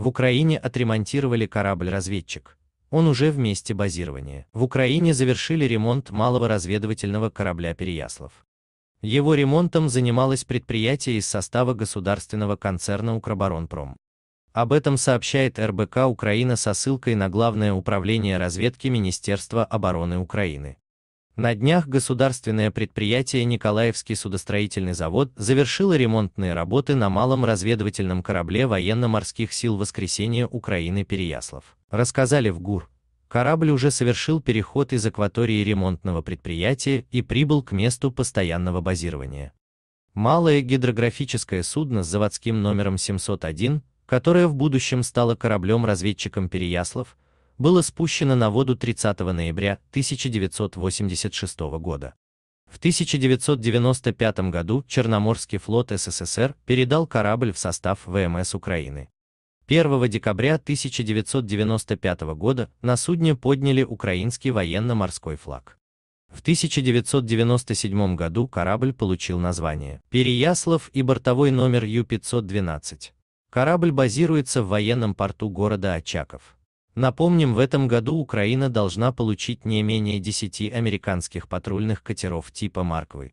В Украине отремонтировали корабль-разведчик. Он уже в месте базирования. В Украине завершили ремонт малого разведывательного корабля «Переяслав». Его ремонтом занималось предприятие из состава государственного концерна «Укроборонпром». Об этом сообщает РБК Украина со ссылкой на Главное управление разведки Министерства обороны Украины. На днях государственное предприятие Николаевский судостроительный завод завершило ремонтные работы на малом разведывательном корабле военно-морских сил Воскресения Украины» Переяслав. Рассказали в ГУР. Корабль уже совершил переход из акватории ремонтного предприятия и прибыл к месту постоянного базирования. Малое гидрографическое судно с заводским номером 701, которое в будущем стало кораблем-разведчиком Переяслав, было спущено на воду 30 ноября 1986 года. В 1995 году Черноморский флот СССР передал корабль в состав ВМС Украины. 1 декабря 1995 года на судне подняли украинский военно-морской флаг. В 1997 году корабль получил название «Переяслав» и бортовой номер Ю-512. Корабль базируется в военном порту города Очаков. Напомним, в этом году Украина должна получить не менее 10 американских патрульных катеров типа Марквы.